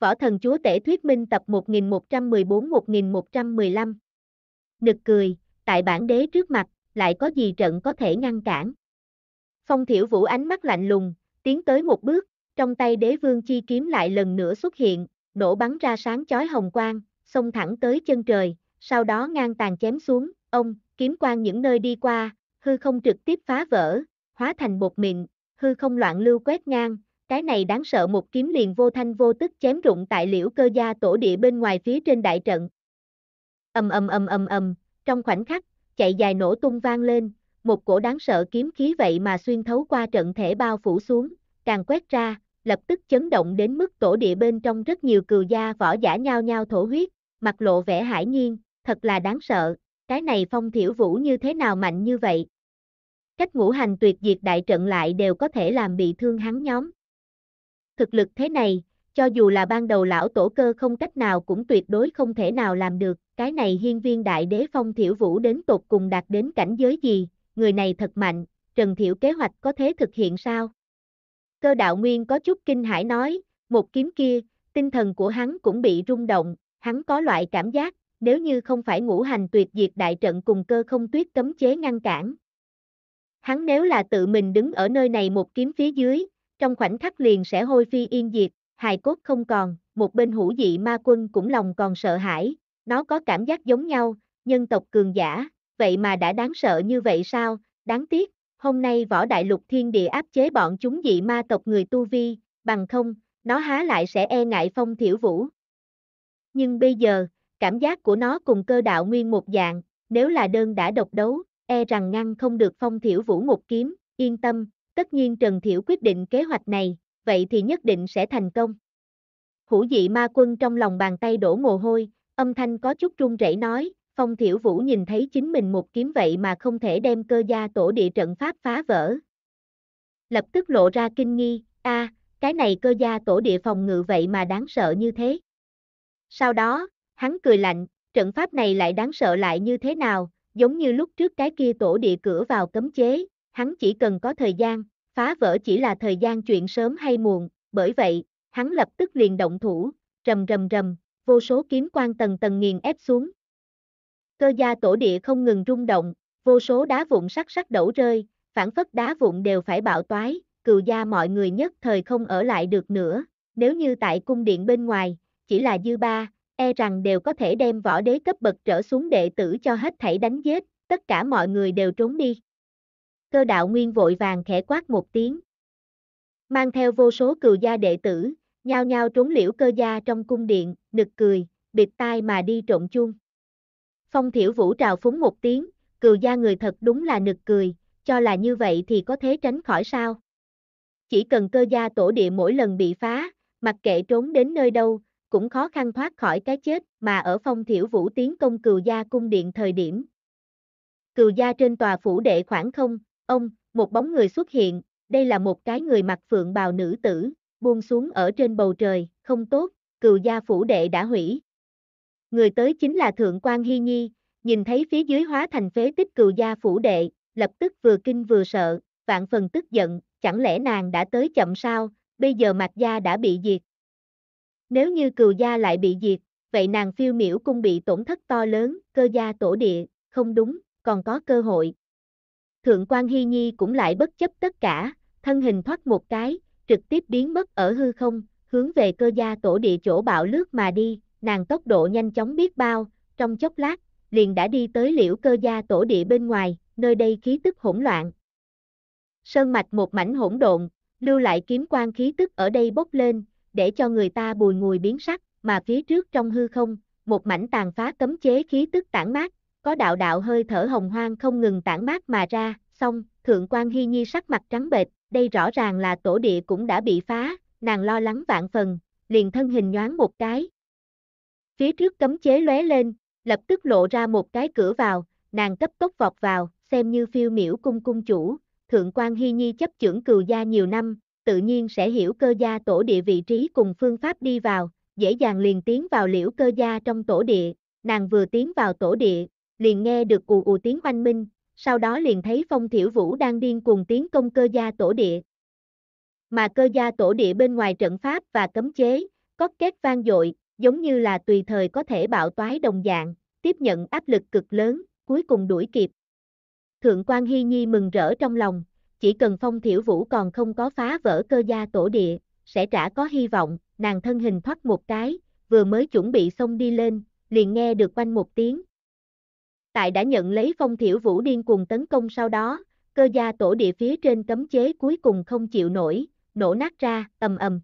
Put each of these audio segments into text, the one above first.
Võ Thần Chúa Tể Thuyết Minh tập 1114-1115 Nực cười, tại bản đế trước mặt, lại có gì trận có thể ngăn cản. Phong thiểu vũ ánh mắt lạnh lùng, tiến tới một bước, trong tay đế vương chi kiếm lại lần nữa xuất hiện, nổ bắn ra sáng chói hồng quang, xông thẳng tới chân trời, sau đó ngang tàn chém xuống, ông, kiếm quang những nơi đi qua, hư không trực tiếp phá vỡ, hóa thành bột mịn, hư không loạn lưu quét ngang, cái này đáng sợ một kiếm liền vô thanh vô tức chém rụng tại liễu cơ gia tổ địa bên ngoài phía trên đại trận. Ầm ầm ầm ầm ầm, trong khoảnh khắc, chạy dài nổ tung vang lên, một cổ đáng sợ kiếm khí vậy mà xuyên thấu qua trận thể bao phủ xuống, càng quét ra, lập tức chấn động đến mức tổ địa bên trong rất nhiều cừu gia võ giả nhao nhao thổ huyết, mặt lộ vẻ hải nhiên, thật là đáng sợ, cái này phong thiểu vũ như thế nào mạnh như vậy. Cách ngũ hành tuyệt diệt đại trận lại đều có thể làm bị thương hắn nhóm thực lực thế này, cho dù là ban đầu lão tổ cơ không cách nào cũng tuyệt đối không thể nào làm được, cái này hiên viên đại đế phong thiểu vũ đến tột cùng đạt đến cảnh giới gì, người này thật mạnh, Trần Thiểu kế hoạch có thế thực hiện sao? Cơ đạo nguyên có chút kinh hãi nói, một kiếm kia, tinh thần của hắn cũng bị rung động, hắn có loại cảm giác, nếu như không phải ngũ hành tuyệt diệt đại trận cùng cơ không tuyết cấm chế ngăn cản. Hắn nếu là tự mình đứng ở nơi này một kiếm phía dưới, trong khoảnh khắc liền sẽ hôi phi yên diệt, hài cốt không còn, một bên hữu dị ma quân cũng lòng còn sợ hãi, nó có cảm giác giống nhau, nhân tộc cường giả, vậy mà đã đáng sợ như vậy sao, đáng tiếc, hôm nay võ đại lục thiên địa áp chế bọn chúng dị ma tộc người tu vi, bằng không, nó há lại sẽ e ngại phong thiểu vũ. Nhưng bây giờ, cảm giác của nó cùng cơ đạo nguyên một dạng, nếu là đơn đã độc đấu, e rằng ngăn không được phong thiểu vũ một kiếm, yên tâm, tất nhiên Trần Thiểu quyết định kế hoạch này, vậy thì nhất định sẽ thành công. Hủ dị ma quân trong lòng bàn tay đổ mồ hôi, âm thanh có chút run rẩy nói, Phong Thiểu Vũ nhìn thấy chính mình một kiếm vậy mà không thể đem cơ gia tổ địa trận pháp phá vỡ. Lập tức lộ ra kinh nghi, a, cái này cơ gia tổ địa phòng ngự vậy mà đáng sợ như thế. Sau đó, hắn cười lạnh, trận pháp này lại đáng sợ lại như thế nào, giống như lúc trước cái kia tổ địa cửa vào cấm chế, hắn chỉ cần có thời gian, phá vỡ chỉ là thời gian chuyện sớm hay muộn, bởi vậy, hắn lập tức liền động thủ, rầm rầm rầm, vô số kiếm quan tầng tầng nghiền ép xuống. Cơ gia tổ địa không ngừng rung động, vô số đá vụn sắc sắc đổ rơi, phản phất đá vụn đều phải bạo toái, cừu gia mọi người nhất thời không ở lại được nữa, nếu như tại cung điện bên ngoài, chỉ là dư ba, e rằng đều có thể đem võ đế cấp bậc trở xuống đệ tử cho hết thảy đánh giết, tất cả mọi người đều trốn đi cơ đạo nguyên vội vàng khẽ quát một tiếng. Mang theo vô số cừu gia đệ tử, nhao nhao trốn liễu cơ gia trong cung điện, nực cười, biệt tai mà đi trộn chuông. Phong thiểu vũ trào phúng một tiếng, cừu gia người thật đúng là nực cười, cho là như vậy thì có thế tránh khỏi sao. Chỉ cần cơ gia tổ địa mỗi lần bị phá, mặc kệ trốn đến nơi đâu, cũng khó khăn thoát khỏi cái chết mà ở phong thiểu vũ tiến công cừu gia cung điện thời điểm. Cừu gia trên tòa phủ đệ khoảng không, ông, một bóng người xuất hiện, đây là một cái người mặc phượng bào nữ tử, buông xuống ở trên bầu trời, không tốt, cừu gia phủ đệ đã hủy. Người tới chính là Thượng quan Hy Nhi, nhìn thấy phía dưới hóa thành phế tích cừu gia phủ đệ, lập tức vừa kinh vừa sợ, vạn phần tức giận, chẳng lẽ nàng đã tới chậm sao, bây giờ mạc gia đã bị diệt. Nếu như cừu gia lại bị diệt, vậy nàng phiêu miễu cung bị tổn thất to lớn, cơ gia tổ địa, không đúng, còn có cơ hội. Thượng quan Hy Nhi cũng lại bất chấp tất cả, thân hình thoát một cái, trực tiếp biến mất ở hư không, hướng về cơ gia tổ địa chỗ bạo lướt mà đi, nàng tốc độ nhanh chóng biết bao, trong chốc lát, liền đã đi tới liễu cơ gia tổ địa bên ngoài, nơi đây khí tức hỗn loạn. Sơn mạch một mảnh hỗn độn, lưu lại kiếm quan khí tức ở đây bốc lên, để cho người ta bùi ngùi biến sắc, mà phía trước trong hư không, một mảnh tàn phá cấm chế khí tức tản mát, có đạo đạo hơi thở hồng hoang không ngừng tản mát mà ra, xong, thượng quan hy nhi sắc mặt trắng bệch, đây rõ ràng là tổ địa cũng đã bị phá, nàng lo lắng vạn phần, liền thân hình nhoáng một cái. Phía trước cấm chế lóe lên, lập tức lộ ra một cái cửa vào, nàng cấp tốc vọt vào, xem như phiêu miểu cung cung chủ, thượng quan hy nhi chấp trưởng cừu gia nhiều năm, tự nhiên sẽ hiểu cơ gia tổ địa vị trí cùng phương pháp đi vào, dễ dàng liền tiến vào liễu cơ gia trong tổ địa, nàng vừa tiến vào tổ địa, liền nghe được ù ù tiếng oanh minh, sau đó liền thấy phong thiểu vũ đang điên cuồng tiến công cơ gia tổ địa. Mà cơ gia tổ địa bên ngoài trận pháp và cấm chế, có két vang dội, giống như là tùy thời có thể bạo toái đồng dạng, tiếp nhận áp lực cực lớn, cuối cùng đuổi kịp. Thượng quan Hy Nhi mừng rỡ trong lòng, chỉ cần phong thiểu vũ còn không có phá vỡ cơ gia tổ địa, sẽ trả có hy vọng, nàng thân hình thoát một cái, vừa mới chuẩn bị xông đi lên, liền nghe được quanh một tiếng, tại đã nhận lấy phong thiểu vũ điên cuồng tấn công sau đó, cơ gia tổ địa phía trên cấm chế cuối cùng không chịu nổi, nổ nát ra, ầm ầm.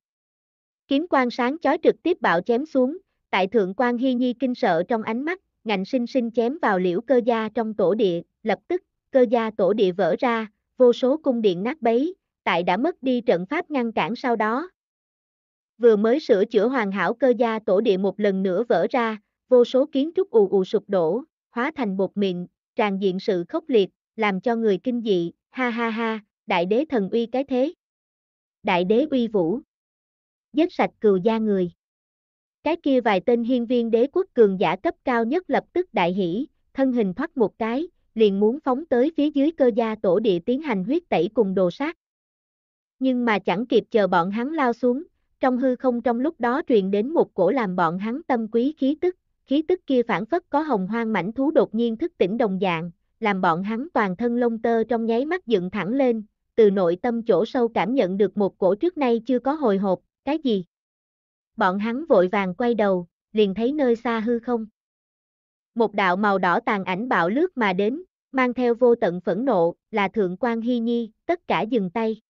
Kiếm quan sáng chói trực tiếp bạo chém xuống, tại thượng quan hy nhi kinh sợ trong ánh mắt, ngạnh sinh sinh chém vào liễu cơ gia trong tổ địa, lập tức, cơ gia tổ địa vỡ ra, vô số cung điện nát bấy, tại đã mất đi trận pháp ngăn cản sau đó. Vừa mới sửa chữa hoàn hảo cơ gia tổ địa một lần nữa vỡ ra, vô số kiến trúc ù ù sụp đổ, hóa thành bột mịn, tràn diện sự khốc liệt, làm cho người kinh dị, ha ha ha, đại đế thần uy cái thế. Đại đế uy vũ. dứt sạch cừu gia người. Cái kia vài tên hiên viên đế quốc cường giả cấp cao nhất lập tức đại hỷ, thân hình thoát một cái, liền muốn phóng tới phía dưới cơ gia tổ địa tiến hành huyết tẩy cùng đồ sát. Nhưng mà chẳng kịp chờ bọn hắn lao xuống, trong hư không trong lúc đó truyền đến một cổ làm bọn hắn tâm quý khí tức, khí tức kia phản phất có hồng hoang mảnh thú đột nhiên thức tỉnh đồng dạng, làm bọn hắn toàn thân lông tơ trong nháy mắt dựng thẳng lên, từ nội tâm chỗ sâu cảm nhận được một cổ trước nay chưa có hồi hộp, cái gì? Bọn hắn vội vàng quay đầu, liền thấy nơi xa hư không. Một đạo màu đỏ tàn ảnh bạo lướt mà đến, mang theo vô tận phẫn nộ, là Thượng quan Hy Nhi, tất cả dừng tay.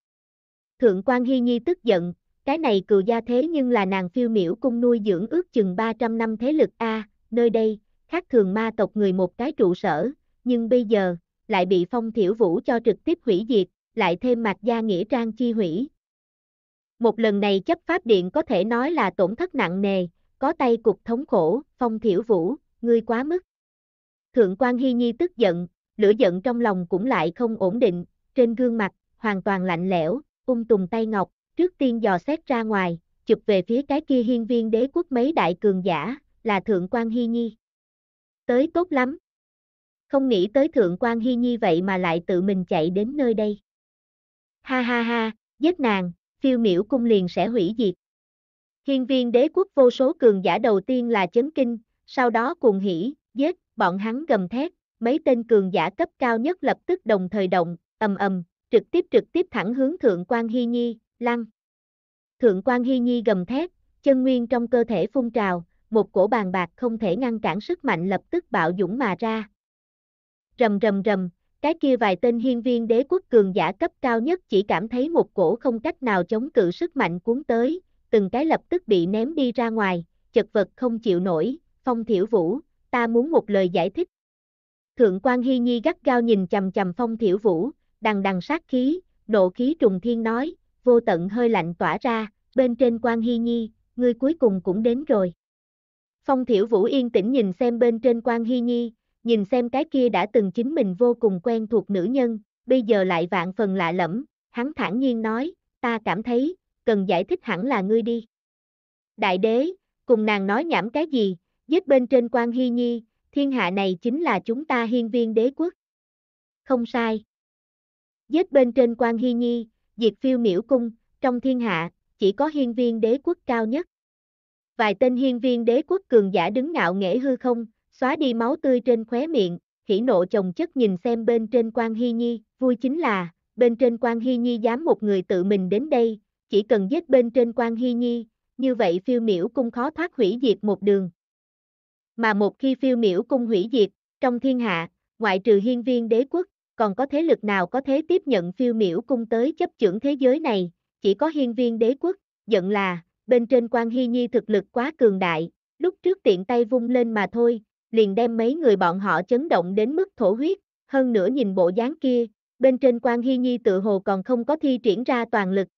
Thượng quan Hy Nhi tức giận, cái này cừu gia thế nhưng là nàng phiêu miểu cung nuôi dưỡng ước chừng 300 năm thế lực A, nơi đây, khác thường ma tộc người một cái trụ sở, nhưng bây giờ, lại bị phong thiểu vũ cho trực tiếp hủy diệt, lại thêm mạc gia nghĩa trang chi hủy. Một lần này chấp pháp điện có thể nói là tổn thất nặng nề, có tay cục thống khổ, phong thiểu vũ, ngươi quá mức. Thượng quan Hy Nhi tức giận, lửa giận trong lòng cũng lại không ổn định, trên gương mặt, hoàn toàn lạnh lẽo, ung tùng tay ngọc, trước tiên dò xét ra ngoài, chụp về phía cái kia hiên viên đế quốc mấy đại cường giả, là Thượng quan Hy Nhi. Tới tốt lắm. Không nghĩ tới Thượng quan Hy Nhi vậy mà lại tự mình chạy đến nơi đây. Ha ha ha, giết nàng, phiêu miểu cung liền sẽ hủy diệt. Hiên viên đế quốc vô số cường giả đầu tiên là chấn kinh, sau đó cuồng hỉ, giết, bọn hắn gầm thét, mấy tên cường giả cấp cao nhất lập tức đồng thời động, ầm ầm, trực tiếp trực tiếp thẳng hướng Thượng quan Hy Nhi, Lăng Thượng quan Hy Nhi gầm thét, chân nguyên trong cơ thể phun trào, một cổ bàn bạc không thể ngăn cản sức mạnh lập tức bạo dũng mà ra. Rầm rầm rầm, cái kia vài tên hiên viên đế quốc cường giả cấp cao nhất chỉ cảm thấy một cổ không cách nào chống cự sức mạnh cuốn tới, từng cái lập tức bị ném đi ra ngoài, chật vật không chịu nổi, phong thiểu vũ, ta muốn một lời giải thích. Thượng quan Hy Nhi gắt gao nhìn chầm chầm phong thiểu vũ, đằng đằng sát khí, nộ khí trùng thiên nói, vô tận hơi lạnh tỏa ra, bên trên quan hy nhi, ngươi cuối cùng cũng đến rồi. Phong thiểu vũ yên tĩnh nhìn xem bên trên quan hy nhi, nhìn xem cái kia đã từng chính mình vô cùng quen thuộc nữ nhân, bây giờ lại vạn phần lạ lẫm, hắn thản nhiên nói, ta cảm thấy, cần giải thích hẳn là ngươi đi. Đại đế, cùng nàng nói nhảm cái gì, giết bên trên quan hy nhi, thiên hạ này chính là chúng ta hiên viên đế quốc. Không sai. Giết bên trên quan hy nhi, diệt phiêu miễu cung, trong thiên hạ, chỉ có hiên viên đế quốc cao nhất. Vài tên hiên viên đế quốc cường giả đứng ngạo nghễ hư không, xóa đi máu tươi trên khóe miệng, hỉ nộ chồng chất nhìn xem bên trên quan hy nhi, vui chính là, bên trên quan hy nhi dám một người tự mình đến đây, chỉ cần giết bên trên quan hy nhi, như vậy phiêu miễu cung khó thoát hủy diệt một đường. Mà một khi phiêu miễu cung hủy diệt, trong thiên hạ, ngoại trừ hiên viên đế quốc, còn có thế lực nào có thế tiếp nhận phiêu miểu cung tới chấp trưởng thế giới này, chỉ có hiên viên đế quốc, giận là, bên trên quan hy nhi thực lực quá cường đại, lúc trước tiện tay vung lên mà thôi, liền đem mấy người bọn họ chấn động đến mức thổ huyết, hơn nữa nhìn bộ dáng kia, bên trên quan hy nhi tự hồ còn không có thi triển ra toàn lực.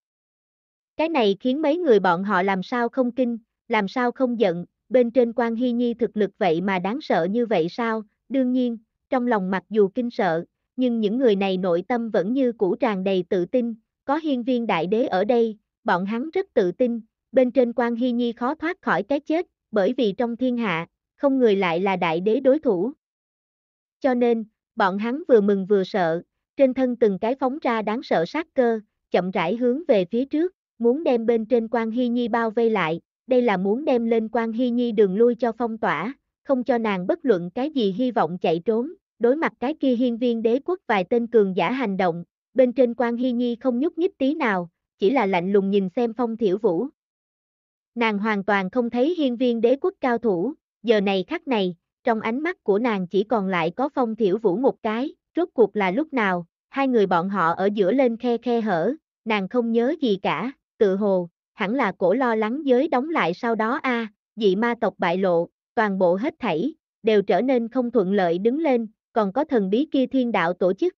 Cái này khiến mấy người bọn họ làm sao không kinh, làm sao không giận, bên trên quan hy nhi thực lực vậy mà đáng sợ như vậy sao, đương nhiên, trong lòng mặc dù kinh sợ, nhưng những người này nội tâm vẫn như cũ tràn đầy tự tin, có hiên viên đại đế ở đây, bọn hắn rất tự tin, bên trên quan hy nhi khó thoát khỏi cái chết, bởi vì trong thiên hạ, không người lại là đại đế đối thủ. Cho nên, bọn hắn vừa mừng vừa sợ, trên thân từng cái phóng ra đáng sợ sát cơ, chậm rãi hướng về phía trước, muốn đem bên trên quan hy nhi bao vây lại, đây là muốn đem lên quan hy nhi đường lui cho phong tỏa, không cho nàng bất luận cái gì hy vọng chạy trốn, đối mặt cái kia hiên viên đế quốc vài tên cường giả hành động, bên trên quan hy nhi không nhúc nhích tí nào, chỉ là lạnh lùng nhìn xem phong thiểu vũ. Nàng hoàn toàn không thấy hiên viên đế quốc cao thủ, giờ này khắc này, trong ánh mắt của nàng chỉ còn lại có phong thiểu vũ một cái, rốt cuộc là lúc nào, hai người bọn họ ở giữa lên khe khe hở, nàng không nhớ gì cả, tự hồ, hẳn là cổ lo lắng giới đóng lại sau đó a dị ma tộc bại lộ, toàn bộ hết thảy, đều trở nên không thuận lợi đứng lên, còn có thần bí kia thiên đạo tổ chức.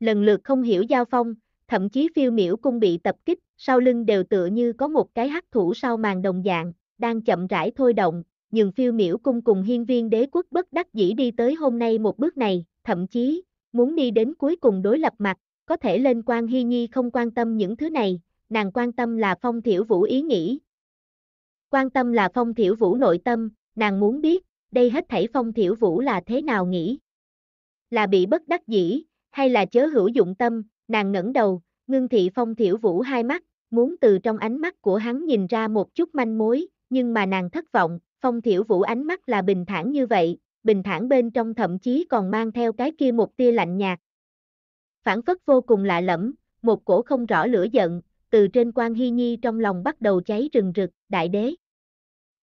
Lần lượt không hiểu giao phong, thậm chí phiêu miểu cung bị tập kích, sau lưng đều tựa như có một cái hắc thủ sau màn đồng dạng, đang chậm rãi thôi động, nhưng phiêu miểu cung cùng hiên viên đế quốc bất đắc dĩ đi tới hôm nay một bước này, thậm chí, muốn đi đến cuối cùng đối lập mặt, có thể lên quan hy nhi không quan tâm những thứ này, nàng quan tâm là phong thiểu vũ ý nghĩ. Quan tâm là phong thiểu vũ nội tâm, nàng muốn biết, đây hết thảy phong thiểu vũ là thế nào nghĩ là bị bất đắc dĩ, hay là chớ hữu dụng tâm, nàng ngẩng đầu, ngưng thị phong thiểu vũ hai mắt, muốn từ trong ánh mắt của hắn nhìn ra một chút manh mối, nhưng mà nàng thất vọng, phong thiểu vũ ánh mắt là bình thản như vậy, bình thản bên trong thậm chí còn mang theo cái kia một tia lạnh nhạt. Phản phất vô cùng lạ lẫm, một cổ không rõ lửa giận, từ trên quan hy nhi trong lòng bắt đầu cháy rừng rực, đại đế.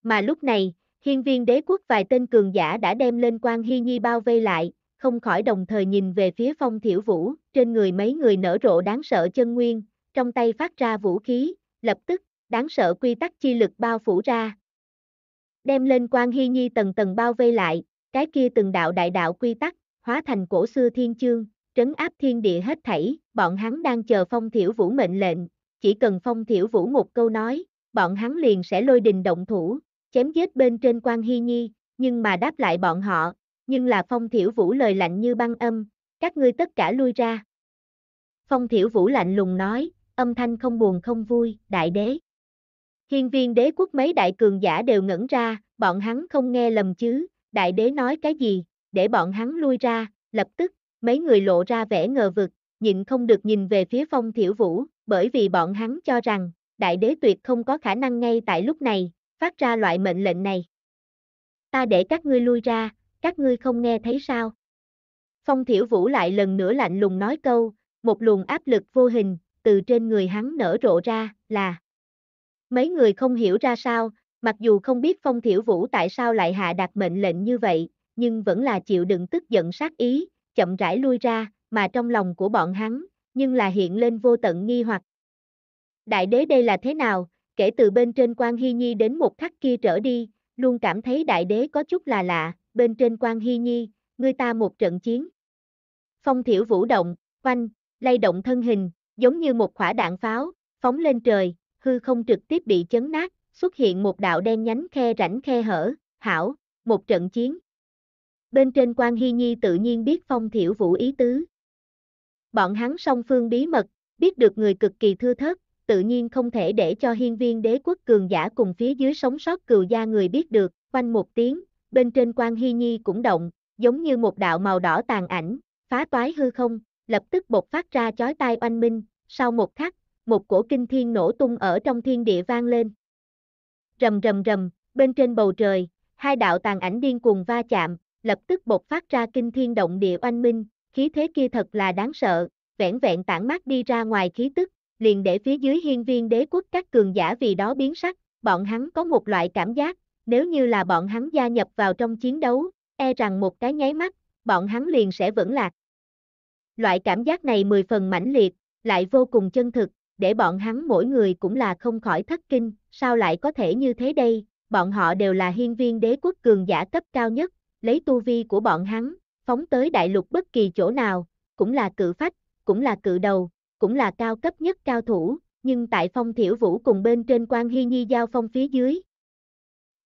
Mà lúc này, hiên viên đế quốc vài tên cường giả đã đem lên quan hy nhi bao vây lại, không khỏi đồng thời nhìn về phía phong thiểu vũ, trên người mấy người nở rộ đáng sợ chân nguyên, trong tay phát ra vũ khí, lập tức, đáng sợ quy tắc chi lực bao phủ ra. Đem lên quan hy nhi tầng tầng bao vây lại, cái kia từng đạo đại đạo quy tắc, hóa thành cổ xưa thiên chương, trấn áp thiên địa hết thảy, bọn hắn đang chờ phong thiểu vũ mệnh lệnh, chỉ cần phong thiểu vũ một câu nói, bọn hắn liền sẽ lôi đình động thủ, chém giết bên trên quan hy nhi, nhưng mà đáp lại bọn họ, nhưng là phong thiểu vũ lời lạnh như băng âm, các ngươi tất cả lui ra. Phong thiểu vũ lạnh lùng nói, âm thanh không buồn không vui, đại đế. Hiên viên đế quốc mấy đại cường giả đều ngẩn ra, bọn hắn không nghe lầm chứ, đại đế nói cái gì, để bọn hắn lui ra, lập tức, mấy người lộ ra vẻ ngờ vực, nhịn không được nhìn về phía phong thiểu vũ, bởi vì bọn hắn cho rằng, đại đế tuyệt không có khả năng ngay tại lúc này, phát ra loại mệnh lệnh này. Ta để các ngươi lui ra, các ngươi không nghe thấy sao? Phong thiểu vũ lại lần nữa lạnh lùng nói câu, một luồng áp lực vô hình, từ trên người hắn nở rộ ra, là Mấy người không hiểu ra sao, mặc dù không biết phong thiểu vũ tại sao lại hạ đặt mệnh lệnh như vậy, nhưng vẫn là chịu đựng tức giận sát ý, chậm rãi lui ra, mà trong lòng của bọn hắn, nhưng là hiện lên vô tận nghi hoặc. Đại đế đây là thế nào, kể từ bên trên quan hy nhi đến một khắc kia trở đi, luôn cảm thấy đại đế có chút là lạ, bên trên quan hy nhi, người ta một trận chiến. Phong thiểu vũ động, quanh, lay động thân hình, giống như một quả đạn pháo, phóng lên trời, hư không trực tiếp bị chấn nát, xuất hiện một đạo đen nhánh khe rảnh khe hở, hảo, một trận chiến. Bên trên quan hy nhi tự nhiên biết phong thiểu vũ ý tứ. Bọn hắn song phương bí mật, biết được người cực kỳ thưa thớt, tự nhiên không thể để cho hiên viên đế quốc cường giả cùng phía dưới sống sót cừu gia người biết được, quanh một tiếng, bên trên quan hy nhi cũng động, giống như một đạo màu đỏ tàn ảnh, phá toái hư không, lập tức bột phát ra chói tai oanh minh, sau một khắc, một cổ kinh thiên nổ tung ở trong thiên địa vang lên. Rầm rầm rầm, bên trên bầu trời, hai đạo tàn ảnh điên cuồng va chạm, lập tức bột phát ra kinh thiên động địa oanh minh, khí thế kia thật là đáng sợ, vẻn vẹn tản mát đi ra ngoài khí tức, liền để phía dưới hiên viên đế quốc các cường giả vì đó biến sắc, bọn hắn có một loại cảm giác, nếu như là bọn hắn gia nhập vào trong chiến đấu, e rằng một cái nháy mắt, bọn hắn liền sẽ vững lạc. Loại cảm giác này mười phần mãnh liệt, lại vô cùng chân thực, để bọn hắn mỗi người cũng là không khỏi thất kinh, sao lại có thể như thế đây, bọn họ đều là hiên viên đế quốc cường giả cấp cao nhất, lấy tu vi của bọn hắn, phóng tới đại lục bất kỳ chỗ nào, cũng là cự phách, cũng là cự đầu, cũng là cao cấp nhất cao thủ, nhưng tại phong thiểu vũ cùng bên trên quan hy nhi giao phong phía dưới,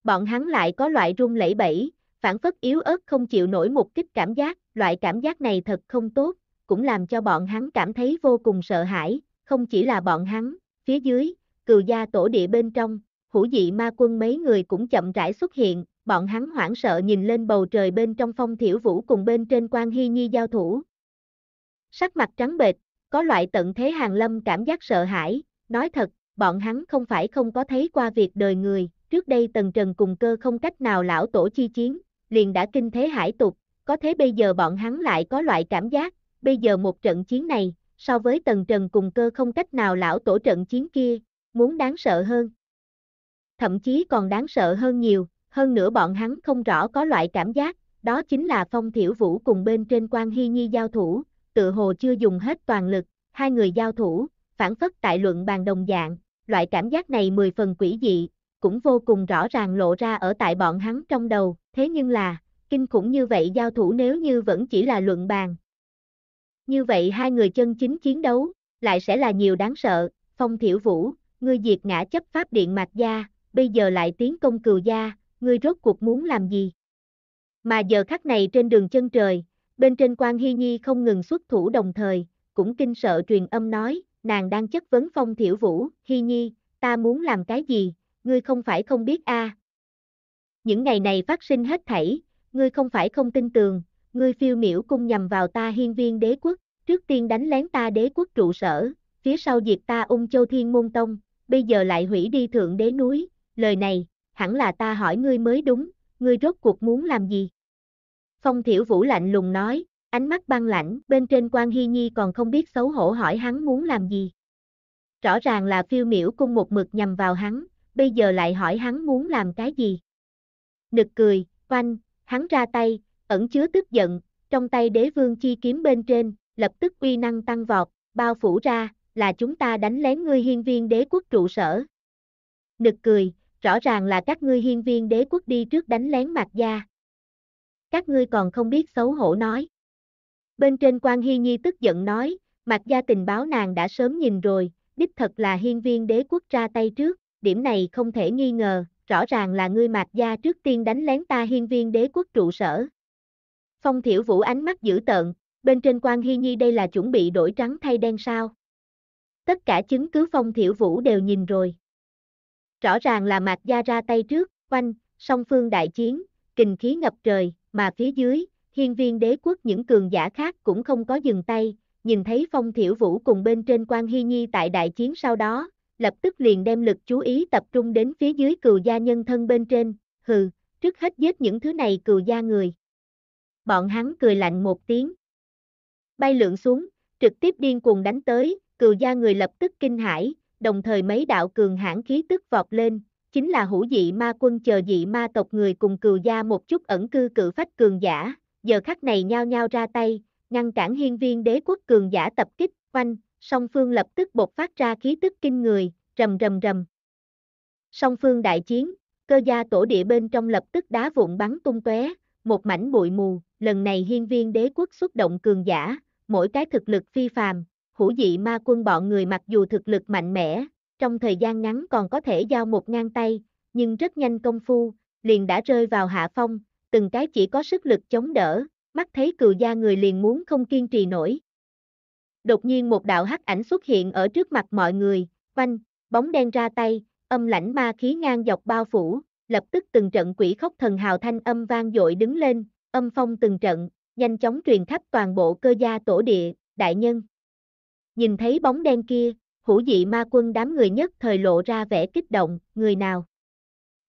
bọn hắn lại có loại run lẩy bẩy, phản phất yếu ớt không chịu nổi một kích cảm giác, loại cảm giác này thật không tốt, cũng làm cho bọn hắn cảm thấy vô cùng sợ hãi, không chỉ là bọn hắn, phía dưới, cừu gia tổ địa bên trong, hữu dị ma quân mấy người cũng chậm rãi xuất hiện, bọn hắn hoảng sợ nhìn lên bầu trời bên trong phong thiểu vũ cùng bên trên quan hy nhi giao thủ. Sắc mặt trắng bệch, có loại tận thế hàng lâm cảm giác sợ hãi, nói thật, bọn hắn không phải không có thấy qua việc đời người, trước đây tần trần cùng cơ không cách nào lão tổ chi chiến, liền đã kinh thế hải tục, có thế bây giờ bọn hắn lại có loại cảm giác, bây giờ một trận chiến này, so với tần trần cùng cơ không cách nào lão tổ trận chiến kia, muốn đáng sợ hơn. Thậm chí còn đáng sợ hơn nhiều, hơn nữa bọn hắn không rõ có loại cảm giác, đó chính là phong thiểu vũ cùng bên trên quan hy nhi giao thủ, tự hồ chưa dùng hết toàn lực, hai người giao thủ, phản phất tại luận bàn đồng dạng, loại cảm giác này mười phần quỷ dị, cũng vô cùng rõ ràng lộ ra ở tại bọn hắn trong đầu, thế nhưng là, kinh khủng như vậy giao thủ nếu như vẫn chỉ là luận bàn. Như vậy hai người chân chính chiến đấu, lại sẽ là nhiều đáng sợ, phong thiểu vũ, ngươi diệt ngã chấp pháp điện mạch gia, bây giờ lại tiến công cừu gia, ngươi rốt cuộc muốn làm gì? Mà giờ khắc này trên đường chân trời, bên trên quan hy nhi không ngừng xuất thủ đồng thời, cũng kinh sợ truyền âm nói, nàng đang chất vấn phong thiểu vũ, hy nhi, ta muốn làm cái gì, ngươi không phải không biết a. À. Những ngày này phát sinh hết thảy, ngươi không phải không tin tường, ngươi phiêu miểu cung nhằm vào ta hiên viên đế quốc, trước tiên đánh lén ta đế quốc trụ sở, phía sau diệt ta ung châu thiên môn tông, bây giờ lại hủy đi thượng đế núi, lời này, hẳn là ta hỏi ngươi mới đúng, ngươi rốt cuộc muốn làm gì? Phong thiểu vũ lạnh lùng nói, ánh mắt băng lãnh, bên trên quan hy nhi còn không biết xấu hổ hỏi hắn muốn làm gì. Rõ ràng là phiêu miểu cung một mực nhằm vào hắn, bây giờ lại hỏi hắn muốn làm cái gì. Nực cười, quanh, hắn ra tay, ẩn chứa tức giận, trong tay đế vương chi kiếm bên trên, lập tức uy năng tăng vọt, bao phủ ra, là chúng ta đánh lén ngươi hiên viên đế quốc trụ sở. Nực cười, rõ ràng là các ngươi hiên viên đế quốc đi trước đánh lén mặt gia. Các ngươi còn không biết xấu hổ nói. Bên trên quan Hy Nhi tức giận nói, mặt gia tình báo nàng đã sớm nhìn rồi, đích thật là hiên viên đế quốc ra tay trước điểm này không thể nghi ngờ, rõ ràng là ngươi mạc gia trước tiên đánh lén ta hiên viên đế quốc trụ sở. Phong thiểu vũ ánh mắt dữ tợn, bên trên quan hy nhi đây là chuẩn bị đổi trắng thay đen sao. Tất cả chứng cứ phong thiểu vũ đều nhìn rồi. Rõ ràng là mạc gia ra tay trước, quanh, song phương đại chiến, kình khí ngập trời, mà phía dưới, hiên viên đế quốc những cường giả khác cũng không có dừng tay, nhìn thấy phong thiểu vũ cùng bên trên quan hy nhi tại đại chiến sau đó, lập tức liền đem lực chú ý tập trung đến phía dưới cừu gia nhân thân bên trên, hừ, trước hết giết những thứ này cừu gia người. Bọn hắn cười lạnh một tiếng. Bay lượn xuống, trực tiếp điên cuồng đánh tới, cừu gia người lập tức kinh hãi, đồng thời mấy đạo cường hãn khí tức vọt lên, chính là hữu dị ma quân chờ dị ma tộc người cùng cừu gia một chút ẩn cư cự phách cường giả, giờ khắc này nhao nhao ra tay, ngăn cản hiên viên đế quốc cường giả tập kích, oanh, song phương lập tức bộc phát ra khí tức kinh người, rầm rầm rầm. Song phương đại chiến, cơ gia tổ địa bên trong lập tức đá vụn bắn tung tóe, một mảnh bụi mù, lần này hiên viên đế quốc xuất động cường giả, mỗi cái thực lực phi phàm, hữu dị ma quân bọn người mặc dù thực lực mạnh mẽ, trong thời gian ngắn còn có thể giao một ngang tay, nhưng rất nhanh công phu, liền đã rơi vào hạ phong, từng cái chỉ có sức lực chống đỡ, mắt thấy cừu gia người liền muốn không kiên trì nổi. Đột nhiên một đạo hắc ảnh xuất hiện ở trước mặt mọi người, quanh, bóng đen ra tay, âm lãnh ma khí ngang dọc bao phủ, lập tức từng trận quỷ khóc thần hào thanh âm vang dội đứng lên, âm phong từng trận, nhanh chóng truyền khắp toàn bộ cơ gia tổ địa, đại nhân. Nhìn thấy bóng đen kia, hữu dị ma quân đám người nhất thời lộ ra vẻ kích động, người nào.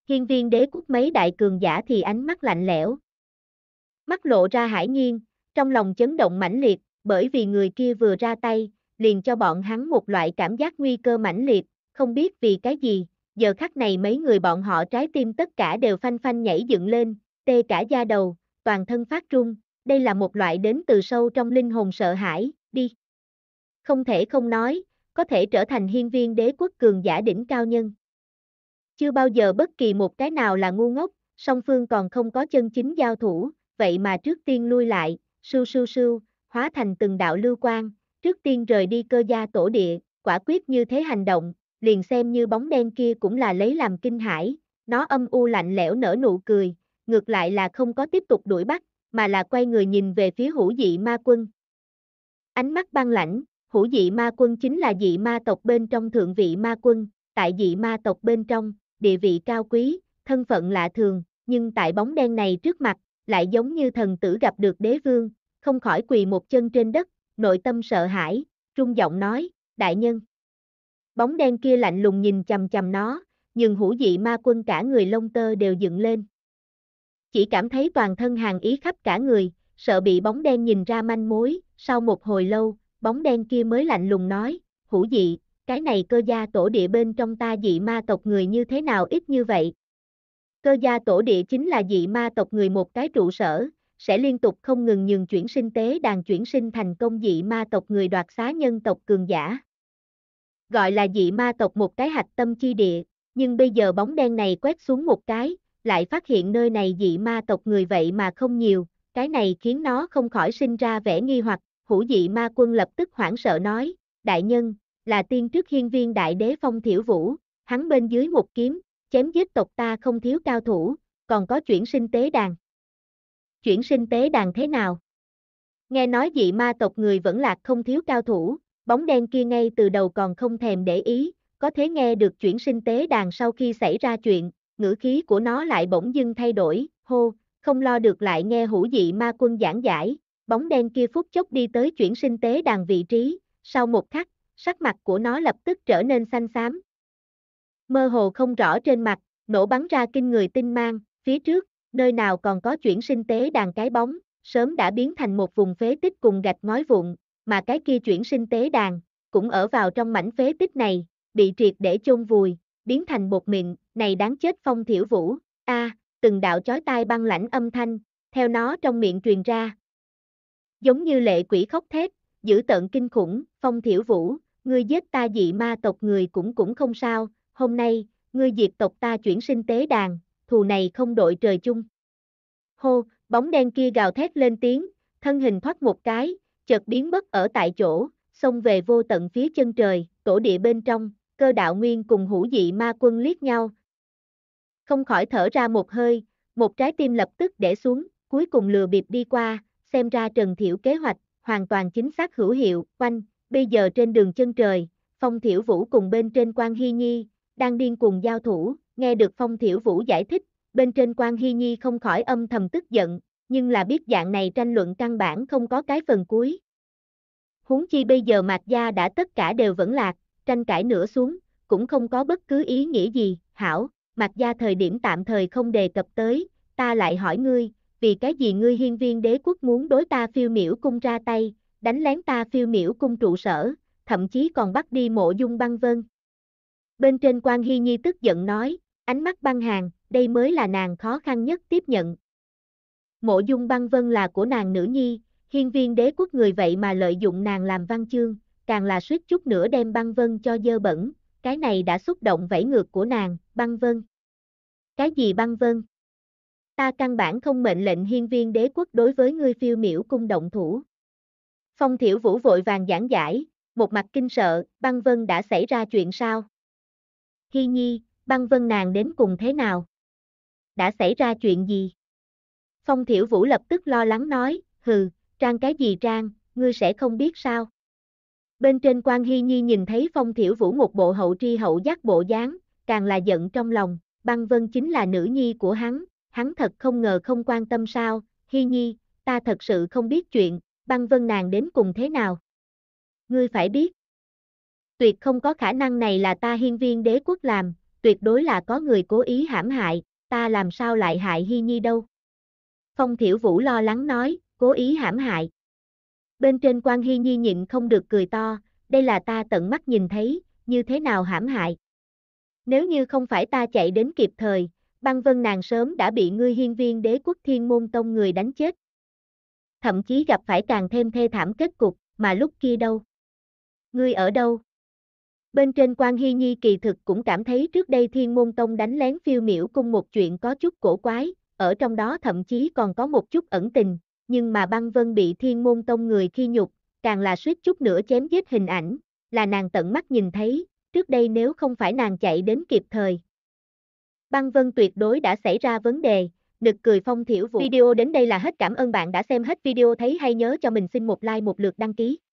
Hiên viên đế quốc mấy đại cường giả thì ánh mắt lạnh lẽo. Mắt lộ ra hải nhiên, trong lòng chấn động mãnh liệt, bởi vì người kia vừa ra tay, liền cho bọn hắn một loại cảm giác nguy cơ mãnh liệt, không biết vì cái gì, giờ khắc này mấy người bọn họ trái tim tất cả đều phanh phanh nhảy dựng lên, tê cả da đầu, toàn thân phát run, đây là một loại đến từ sâu trong linh hồn sợ hãi, đi. Không thể không nói, có thể trở thành hiên viên đế quốc cường giả đỉnh cao nhân. Chưa bao giờ bất kỳ một cái nào là ngu ngốc, song phương còn không có chân chính giao thủ, vậy mà trước tiên lui lại, sưu sưu sưu, hóa thành từng đạo lưu quang, trước tiên rời đi cơ gia tổ địa, quả quyết như thế hành động, liền xem như bóng đen kia cũng là lấy làm kinh hãi, nó âm u lạnh lẽo nở nụ cười, ngược lại là không có tiếp tục đuổi bắt, mà là quay người nhìn về phía hữu dị ma quân. Ánh mắt băng lãnh, hữu dị ma quân chính là dị ma tộc bên trong thượng vị ma quân, tại dị ma tộc bên trong, địa vị cao quý, thân phận lạ thường, nhưng tại bóng đen này trước mặt, lại giống như thần tử gặp được đế vương, không khỏi quỳ một chân trên đất, nội tâm sợ hãi, trung giọng nói, đại nhân. Bóng đen kia lạnh lùng nhìn chầm chầm nó, nhưng hữu dị ma quân cả người lông tơ đều dựng lên. Chỉ cảm thấy toàn thân hàng ý khắp cả người, sợ bị bóng đen nhìn ra manh mối, sau một hồi lâu, bóng đen kia mới lạnh lùng nói, hữu dị, cái này cơ gia tổ địa bên trong ta dị ma tộc người như thế nào ít như vậy. Cơ gia tổ địa chính là dị ma tộc người một cái trụ sở, sẽ liên tục không ngừng nhường chuyển sinh tế đàn chuyển sinh thành công dị ma tộc người đoạt xá nhân tộc cường giả. Gọi là dị ma tộc một cái hạch tâm chi địa, nhưng bây giờ bóng đen này quét xuống một cái, lại phát hiện nơi này dị ma tộc người vậy mà không nhiều, cái này khiến nó không khỏi sinh ra vẻ nghi hoặc, hữu dị ma quân lập tức hoảng sợ nói, đại nhân, là tiên trước hiên viên đại đế phong thiểu vũ, hắn bên dưới một kiếm, chém giết tộc ta không thiếu cao thủ, còn có chuyển sinh tế đàn chuyển sinh tế đàn thế nào? Nghe nói dị ma tộc người vẫn lạc không thiếu cao thủ, bóng đen kia ngay từ đầu còn không thèm để ý, có thế nghe được chuyển sinh tế đàn sau khi xảy ra chuyện, ngữ khí của nó lại bỗng dưng thay đổi, hô, không lo được lại nghe hữu dị ma quân giảng giải, bóng đen kia phút chốc đi tới chuyển sinh tế đàn vị trí, sau một khắc, sắc mặt của nó lập tức trở nên xanh xám. Mơ hồ không rõ trên mặt, nổ bắn ra kinh người tinh mang, phía trước, nơi nào còn có chuyển sinh tế đàn cái bóng, sớm đã biến thành một vùng phế tích cùng gạch ngói vụn, mà cái kia chuyển sinh tế đàn, cũng ở vào trong mảnh phế tích này, bị triệt để chôn vùi, biến thành bột mịn, này đáng chết phong thiểu vũ, a từng đạo chói tai băng lãnh âm thanh, theo nó trong miệng truyền ra. Giống như lệ quỷ khóc thét, giữ tận kinh khủng, phong thiểu vũ, ngươi giết ta dị ma tộc người cũng cũng không sao, hôm nay, ngươi diệt tộc ta chuyển sinh tế đàn, thù này không đội trời chung. Hô, bóng đen kia gào thét lên tiếng, thân hình thoát một cái, chợt biến mất ở tại chỗ, xông về vô tận phía chân trời, tổ địa bên trong, cơ đạo nguyên cùng hữu dị ma quân liếc nhau. Không khỏi thở ra một hơi, một trái tim lập tức để xuống, cuối cùng lừa bịp đi qua, xem ra Trần Thiểu kế hoạch, hoàn toàn chính xác hữu hiệu, quanh, bây giờ trên đường chân trời, phong thiểu vũ cùng bên trên quan hy nhi, đang điên cùng giao thủ, nghe được Phong Thiểu Vũ giải thích, bên trên quan Hy Nhi không khỏi âm thầm tức giận, nhưng là biết dạng này tranh luận căn bản không có cái phần cuối. Huống chi bây giờ Mạc Gia đã tất cả đều vẫn lạc, tranh cãi nửa xuống, cũng không có bất cứ ý nghĩa gì, hảo, Mạc Gia thời điểm tạm thời không đề cập tới, ta lại hỏi ngươi, vì cái gì ngươi hiên viên đế quốc muốn đối ta phiêu miễu cung ra tay, đánh lén ta phiêu miễu cung trụ sở, thậm chí còn bắt đi mộ dung băng vân. Bên trên quan Hy Nhi tức giận nói, ánh mắt băng hàng, đây mới là nàng khó khăn nhất tiếp nhận. Mộ dung băng vân là của nàng nữ nhi, hiên viên đế quốc người vậy mà lợi dụng nàng làm văn chương, càng là suýt chút nữa đem băng vân cho dơ bẩn, cái này đã xúc động vẫy ngược của nàng, băng vân. Cái gì băng vân? Ta căn bản không mệnh lệnh hiên viên đế quốc đối với ngươi phiêu miểu cung động thủ. Phong thiểu vũ vội vàng giảng giải, một mặt kinh sợ, băng vân đã xảy ra chuyện sao? Hi Nhi, băng vân nàng đến cùng thế nào? Đã xảy ra chuyện gì? Phong Thiểu Vũ lập tức lo lắng nói, hừ, trang cái gì trang, ngươi sẽ không biết sao. Bên trên quan Hi Nhi nhìn thấy Phong Thiểu Vũ một bộ hậu tri hậu giác bộ dáng, càng là giận trong lòng, băng vân chính là nữ nhi của hắn, hắn thật không ngờ không quan tâm sao, Hi Nhi, ta thật sự không biết chuyện, băng vân nàng đến cùng thế nào. Ngươi phải biết, tuyệt không có khả năng này là ta hiên viên đế quốc làm, tuyệt đối là có người cố ý hãm hại, ta làm sao lại hại Hi Nhi đâu. Phong Thiểu Vũ lo lắng nói, cố ý hãm hại. Bên trên quan Hi Nhi nhịn không được cười to, đây là ta tận mắt nhìn thấy, như thế nào hãm hại. Nếu như không phải ta chạy đến kịp thời, băng vân nàng sớm đã bị ngươi hiên viên đế quốc thiên môn tông người đánh chết. Thậm chí gặp phải càng thêm thê thảm kết cục, mà lúc kia đâu. Ngươi ở đâu? Bên trên quan Hy Nhi kỳ thực cũng cảm thấy trước đây thiên môn tông đánh lén phiêu miểu cung một chuyện có chút cổ quái, ở trong đó thậm chí còn có một chút ẩn tình, nhưng mà băng vân bị thiên môn tông người khi nhục, càng là suýt chút nữa chém giết hình ảnh, là nàng tận mắt nhìn thấy, trước đây nếu không phải nàng chạy đến kịp thời. Băng vân tuyệt đối đã xảy ra vấn đề, nực cười phong thiểu vụ. Video đến đây là hết cảm ơn bạn đã xem hết video thấy hay nhớ cho mình xin một like một lượt đăng ký.